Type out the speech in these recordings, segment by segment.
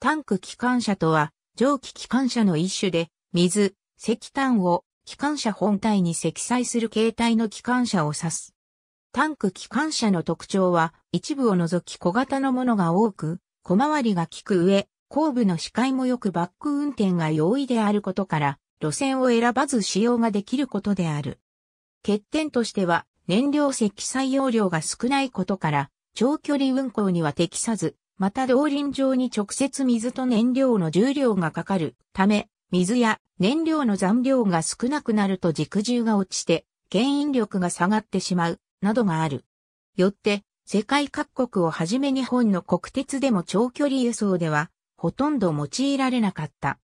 タンク機関車とは、蒸気機関車の一種で、水、石炭を機関車本体に積載する形態の機関車を指す。タンク機関車の特徴は、一部を除き小型のものが多く、小回りが利く上、後部の視界も良くバック運転が容易であることから、路線を選ばず使用ができることである。欠点としては、燃料積載容量が少ないことから、長距離運行には適さず、また動輪上に直接水と燃料の重量がかかるため、水や燃料の残量が少なくなると軸重が落ちて、牽引力が下がってしまう、などがある。よって、世界各国をはじめ日本の国鉄でも長距離輸送では、ほとんど用いられなかった。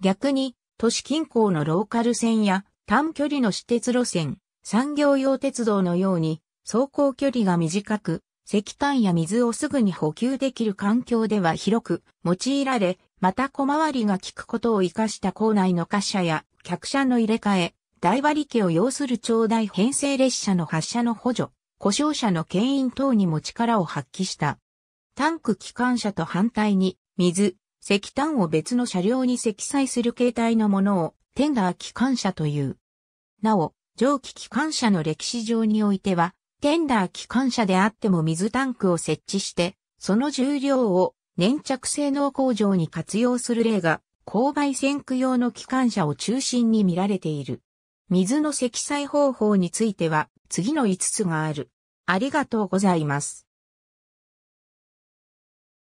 逆に、都市近郊のローカル線や短距離の私鉄路線、産業用鉄道のように、走行距離が短く、石炭や水をすぐに補給できる環境では広く用いられ、また小回りが利くことを活かした校内の貨車や客車の入れ替え、大割家を要する長大編成列車の発車の補助、故障車の牽引等にも力を発揮した。タンク機関車と反対に、水、石炭を別の車両に積載する形態のものを、テンダー機関車という。なお、蒸気機関車の歴史上においては、テンダー機関車であっても水タンクを設置して、その重量を粘着性能向上に活用する例が、勾配線区用の機関車を中心に見られている。水の積載方法については、次の5つがある。ありがとうございます。